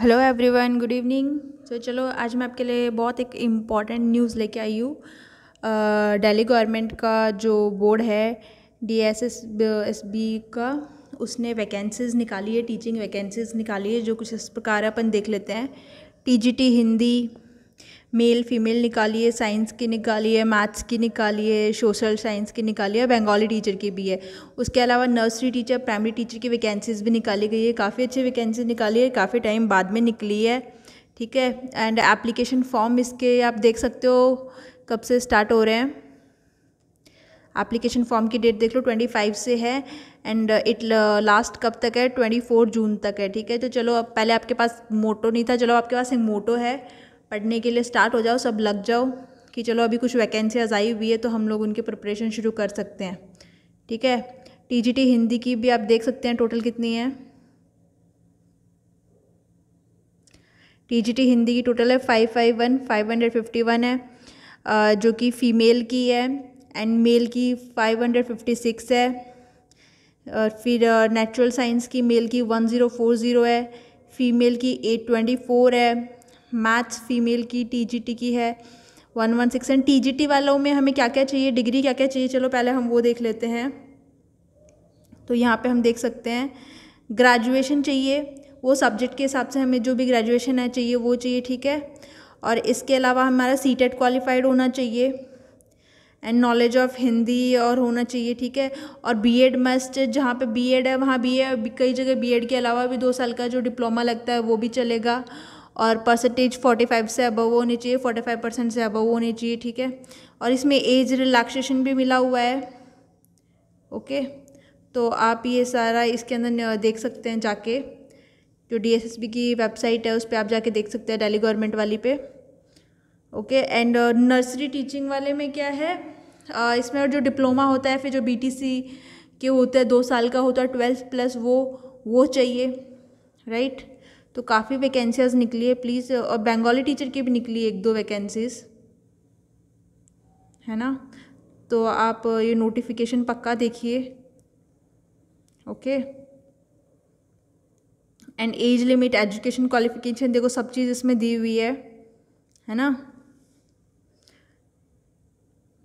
Hello everyone good evening तो चलो आज मैं आपके लिए बहुत एक इम्पॉर्टेंट न्यूज़ लेके आई हूँ दिल्ली गवर्नमेंट का जो बोर्ड है D S S S B का उसने वैकेंसीज निकाली है टीचिंग वैकेंसीज निकाली है जो कुछ इस प्रकार अपन देख लेते हैं T G T Hindi male female निकालिए साइंस की निकालिए मैथ्स की निकालिए सोशल साइंस की निकालिए बंगाली टीचर की भी है उसके अलावा नर्सरी टीचर प्राइमरी टीचर की वैकेंसीज भी निकाली गई है काफ़ी अच्छी वैकेंसी निकाली है काफ़ी टाइम बाद में निकली है ठीक है एंड एप्लीकेशन फॉर्म इसके आप देख सकते हो कब से स्टार्ट हो रहे हैं एप्लीकेशन फॉर्म की डेट देख लो ट्वेंटी फाइव से है एंड इट लास्ट कब तक है ट्वेंटी फोर जून तक है ठीक है तो चलो अब पहले आपके पास मोटो नहीं था चलो आपके पास एक मोटो है पढ़ने के लिए स्टार्ट हो जाओ सब लग जाओ कि चलो अभी कुछ वैकेंसीज आई हुई है तो हम लोग उनकी प्रिपरेशन शुरू कर सकते हैं ठीक है टीजीटी हिंदी की भी आप देख सकते हैं टोटल कितनी है टीजीटी हिंदी की टोटल है five five one five hundred fifty one है जो कि फ़ीमेल की है एंड मेल की फाइव हंड्रेड फिफ्टी सिक्स है और फिर नेचुरल साइंस की मेल की वन ज़ीरो फोर ज़ीरो है फीमेल की एट ट्वेंटी फोर है मैथ्स फीमेल की टीजीटी की है one one six and TGT वालों में हमें क्या क्या चाहिए डिग्री क्या क्या चाहिए चलो पहले हम वो देख लेते हैं तो यहाँ पे हम देख सकते हैं ग्रेजुएशन चाहिए वो सब्जेक्ट के हिसाब से हमें जो भी ग्रेजुएशन है चाहिए वो चाहिए ठीक है और इसके अलावा हमारा सी टेट क्वालिफाइड होना चाहिए एंड नॉलेज ऑफ हिंदी और होना चाहिए ठीक है और बी एड मस्ट जहाँ पे बी एड है वहाँ बी ए कई जगह बी एड के अलावा भी दो साल का जो डिप्लोमा लगता है वो भी चलेगा और परसेंटेज 45 से अबव होनी चाहिए 45 परसेंट से अबव होनी चाहिए ठीक है और इसमें एज रिलैक्सेशन भी मिला हुआ है ओके तो आप ये सारा इसके अंदर देख सकते हैं जाके जो डी की वेबसाइट है उस पर आप जाके देख सकते हैं डेली गवर्नमेंट वाली पे ओके एंड नर्सरी टीचिंग वाले में क्या है uh, इसमें जो डिप्लोमा होता है फिर जो बी के होता है दो साल का होता है ट्वेल्थ प्लस वो वो चाहिए राइट right? तो काफ़ी वैकेंसीज निकली है प्लीज़ और बंगाली टीचर की भी निकली एक दो वैकेंसीज़ है ना तो आप uh, ये नोटिफिकेशन पक्का देखिए okay and age limit education qualification देखो सब चीज़ इसमें दी हुई है है ना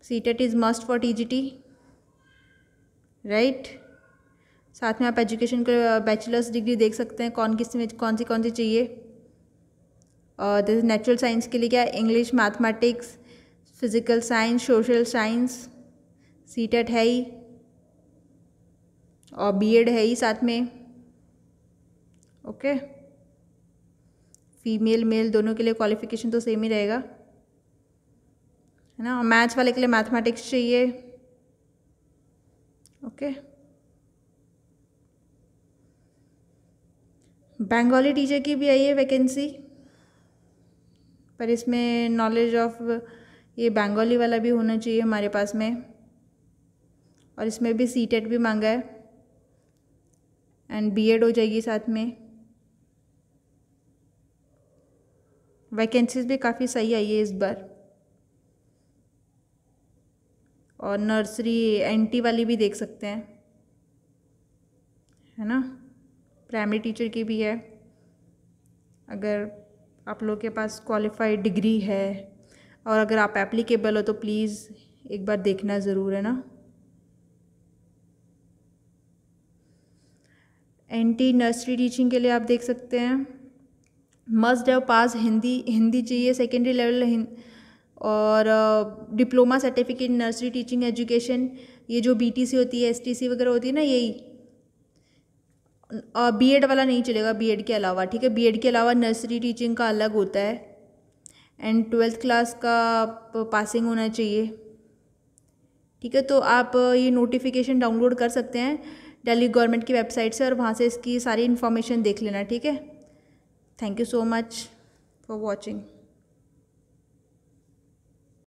C TET is must for T G T right साथ में आप एजुकेशन का बैचलर्स डिग्री देख सकते हैं कौन किस में कौन सी कौन सी चाहिए और जैसे नेचुरल साइंस के लिए क्या English mathematics physical science social science C TET है ही और बी एड है ही साथ में ओके फीमेल मेल दोनों के लिए क्वालिफिकेशन तो सेम ही रहेगा है ना और मैथ्स वाले के लिए मैथमेटिक्स चाहिए ओके बंगाली टीचर की भी आई है वैकेंसी पर इसमें नॉलेज ऑफ ये बंगाली वाला भी होना चाहिए हमारे पास में और इसमें भी सी टेट e भी मांगा है एंड बीएड हो जाएगी साथ में वैकेंसीज भी काफ़ी सही आई है इस बार और नर्सरी एंटी वाली भी देख सकते हैं है ना प्राइमरी टीचर की भी है अगर आप लोग के पास क्वालिफाइड डिग्री है और अगर आप एप्लीकेबल हो तो प्लीज़ एक बार देखना ज़रूर है ना एंटी नर्सरी टीचिंग के लिए आप देख सकते हैं must have pass Hindi Hindi चाहिए सेकेंडरी लेवल और diploma certificate nursery teaching education ये जो बीटीसी होती है एसटीसी वगैरह होती है ना यही बी एड वाला नहीं चलेगा बी एड के अलावा ठीक है बी एड के अलावा नर्सरी टीचिंग का अलग होता है एंड ट्वेल्थ क्लास का पासिंग होना चाहिए ठीक है तो आप ये नोटिफिकेशन डाउनलोड कर सकते हैं दिल्ली गवर्नमेंट की वेबसाइट से और वहाँ से इसकी सारी इन्फॉर्मेशन देख लेना ठीक है thank you so much for watching